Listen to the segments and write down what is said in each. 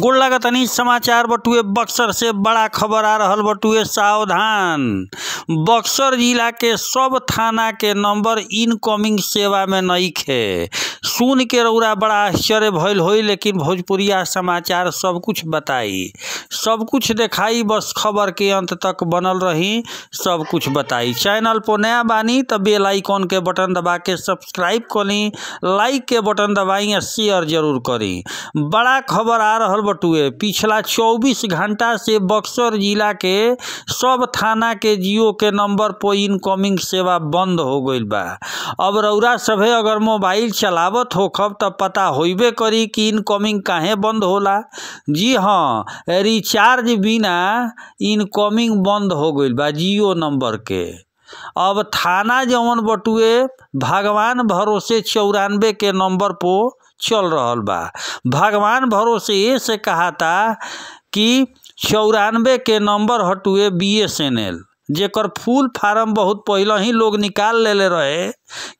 गोल्ला का तनी समाचार बटुए बक्सर से बड़ा खबर आ रहा बटुए सावधान बक्सर जिला के सब थाना के नंबर इनकमिंग सेवा में नहीं खे सुन के रौरा बड़ा आश्चर्य भल हो लेकिन भोजपुरिया समाचार सब कुछ बताई सब कुछ देखाई बस खबर के अंत तक बनल रही सब कुछ बताई चैनल पर नया बानी तो बेल आइकॉन के बटन दबा के सब्सक्राइब करी लाइक के बटन दबाई आ शेयर जरूर करी बड़ा खबर आ रहा बटुए पिछला चौबीस घंटा से बक्सर जिला के सब थाना के जियो के नंबर पर इनकमिंग सेवा बंद हो गई बा अब रौरा सभी अगर मोबाइल चला आवत होखब तब पता होइबे करी कि इनकमिंग काहे बंद होला जी हाँ रिचार्ज बिना इनकमिंग बंद हो गई बा जियो नंबर के अब थाना जवन बटुए भगवान भरोसे चौरानवे के नंबर पो चल रहल बा भगवान भरोसे ये से कहा था कि चौरानवे के नंबर हटुए बी एस एन एल जेकर फूल फार्म बहुत पहले ही लोग निकाल ले रहे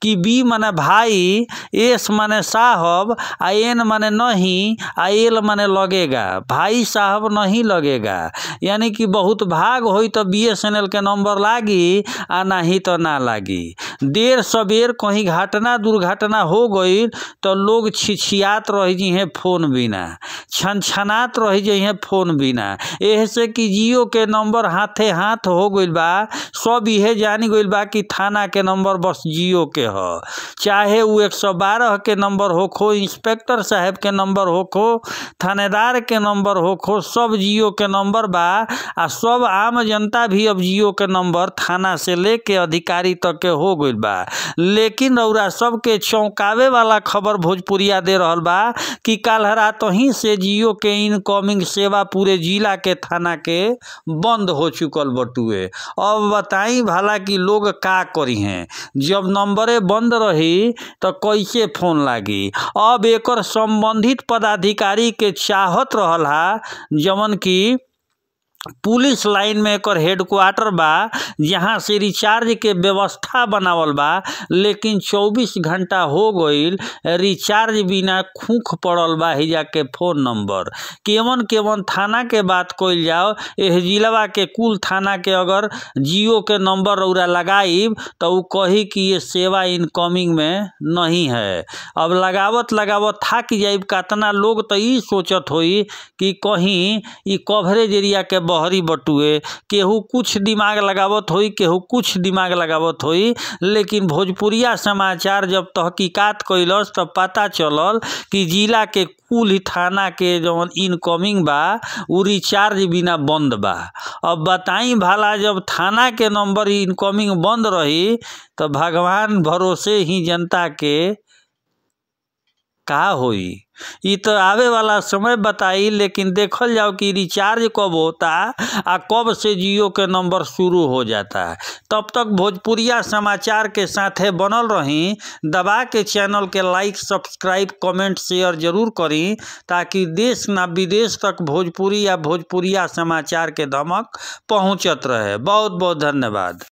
कि बी माने भाई एस माने साहब आ एन माने नहीं आ एल माने लगेगा भाई साहब नहीं लगेगा यानी कि बहुत भाग हो तो बी एस एन एल के नंबर लागी आ ही तो ना लागी देर सबेर कहीं घटना दुर्घटना हो गई तो लोग छिछियात रह जी हैं फोन बिना छनछनात रह जाइए फोन बिना एह से कि जियो के नंबर हाथे हाथ हो गई बा सब इहे जान गई बा कि थाना के नंबर बस जियो के ह चाहे उ एक सौ बारह के नंबर होखो इंस्पेक्टर साहब के नंबर होखो थानेदार के नंबर होखो सब जियो के नंबर बा आ सब आम जनता भी अब जियो के नंबर थाना से लेके अधिकारी तक के हो गई बा लेकिन रौरा सबके चौंकावे वाला खबर भोजपुरिया दे रहा बा कि कल रात तो ही से जियो जियो के इनकमिंग सेवा पूरे जिला के थाना के बंद हो चुकल बटुए अब बताई भला कि लोग का करी हैं जब नंबरे बंद रही तो कैसे फोन लगी अब एक संबंधित पदाधिकारी के चाहत रहा हा जवन की पुलिस लाइन में एक हेडक्वार्टर बा जहाँ से रिचार्ज के व्यवस्था बनावल बा लेकिन 24 घंटा हो गई रिचार्ज बिना खूख पड़ल बा हिजा के फोन नंबर केवन केवन थाना के बात कल जाओ एह जिलावा के कुल थाना के अगर जियो के नंबर उरा लगाइब तो उ कही कि ये सेवा इनकमिंग में नहीं है अब लगावत लगावत थक जाइब कतना लोग तो सोचत हो कि कहीं कवरेज एरिया के बहरी बटुए केहू कुछ दिमाग लगावत होई केहू कुछ दिमाग लगावत होई लेकिन भोजपुरिया समाचार जब तहकीकात कैलस तब पता चलल कि जिला के कुल थाना के जौन इनकमिंग बा उ रिचार्ज बिना बंद बा अब बताई भला जब थाना के नंबर इनकमिंग बंद रही तो भगवान भरोसे ही जनता के का होई ये तो आवे वाला समय बताई लेकिन देखल जाओ कि रिचार्ज कब होता आ कब से जियो के नंबर शुरू हो जाता है तब तक भोजपुरिया समाचार के साथे बनल रही दबा के चैनल के लाइक सब्सक्राइब कमेंट शेयर जरूर करी ताकि देश ना विदेश तक भोजपुरी या भोजपुरिया समाचार के धमक पहुँचत रहे बहुत बहुत धन्यवाद